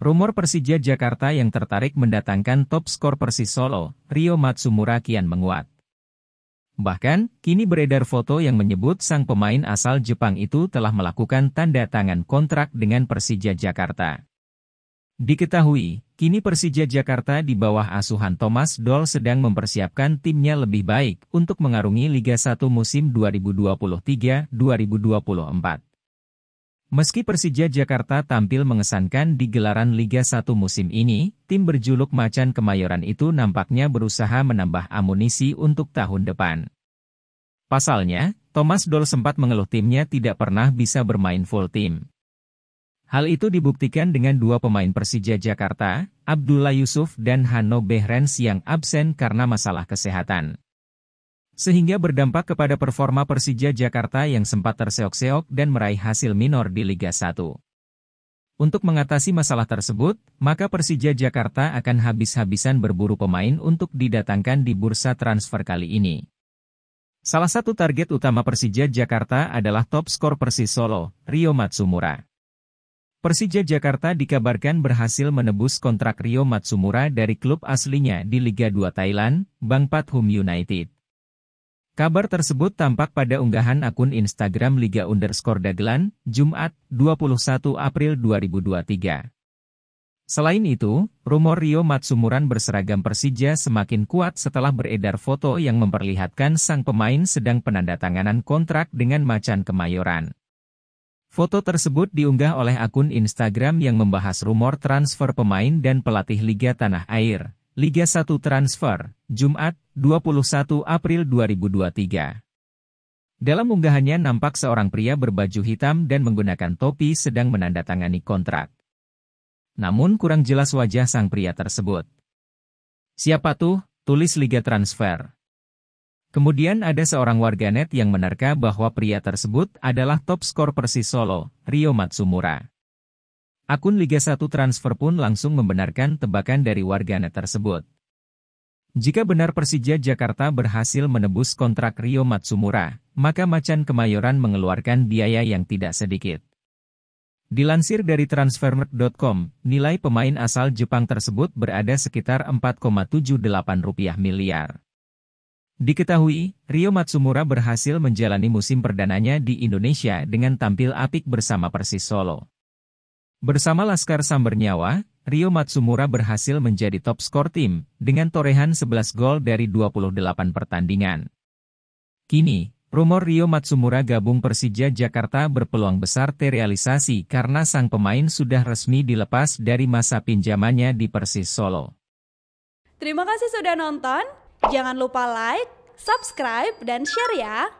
Rumor Persija Jakarta yang tertarik mendatangkan top skor Persis Solo, Rio Matsumura kian menguat. Bahkan, kini beredar foto yang menyebut sang pemain asal Jepang itu telah melakukan tanda tangan kontrak dengan Persija Jakarta. Diketahui, kini Persija Jakarta di bawah asuhan Thomas Doll sedang mempersiapkan timnya lebih baik untuk mengarungi Liga 1 musim 2023-2024. Meski Persija Jakarta tampil mengesankan di gelaran Liga 1 musim ini, tim berjuluk Macan Kemayoran itu nampaknya berusaha menambah amunisi untuk tahun depan. Pasalnya, Thomas Doll sempat mengeluh timnya tidak pernah bisa bermain full tim. Hal itu dibuktikan dengan dua pemain Persija Jakarta, Abdullah Yusuf dan Hano Behrens yang absen karena masalah kesehatan sehingga berdampak kepada performa Persija Jakarta yang sempat terseok-seok dan meraih hasil minor di Liga 1. Untuk mengatasi masalah tersebut, maka Persija Jakarta akan habis-habisan berburu pemain untuk didatangkan di bursa transfer kali ini. Salah satu target utama Persija Jakarta adalah top skor Persis Solo, Rio Matsumura. Persija Jakarta dikabarkan berhasil menebus kontrak Rio Matsumura dari klub aslinya di Liga 2 Thailand, Bangpat Home United. Kabar tersebut tampak pada unggahan akun Instagram Liga Underscore Dagelan, Jumat, 21 April 2023. Selain itu, rumor Rio Matsumuran berseragam Persija semakin kuat setelah beredar foto yang memperlihatkan sang pemain sedang penandatanganan kontrak dengan Macan Kemayoran. Foto tersebut diunggah oleh akun Instagram yang membahas rumor transfer pemain dan pelatih Liga Tanah Air. Liga 1 Transfer, Jumat, 21 April 2023. Dalam unggahannya nampak seorang pria berbaju hitam dan menggunakan topi sedang menandatangani kontrak. Namun kurang jelas wajah sang pria tersebut. Siapa tuh? Tulis Liga Transfer. Kemudian ada seorang warganet yang menerka bahwa pria tersebut adalah top skor Persis Solo, Rio Matsumura. Akun Liga 1 Transfer pun langsung membenarkan tebakan dari warganet tersebut. Jika benar Persija Jakarta berhasil menebus kontrak Rio Matsumura, maka Macan Kemayoran mengeluarkan biaya yang tidak sedikit. Dilansir dari transfermarkt.com, nilai pemain asal Jepang tersebut berada sekitar 4,78 rupiah miliar. Diketahui, Rio Matsumura berhasil menjalani musim perdananya di Indonesia dengan tampil apik bersama Persis Solo. Bersama Laskar nyawa Rio Matsumura berhasil menjadi top skor tim, dengan torehan 11 gol dari 28 pertandingan. Kini, rumor Rio Matsumura gabung Persija Jakarta berpeluang besar terrealisasi karena sang pemain sudah resmi dilepas dari masa pinjamannya di Persis Solo. Terima kasih sudah nonton, jangan lupa like, subscribe, dan share ya!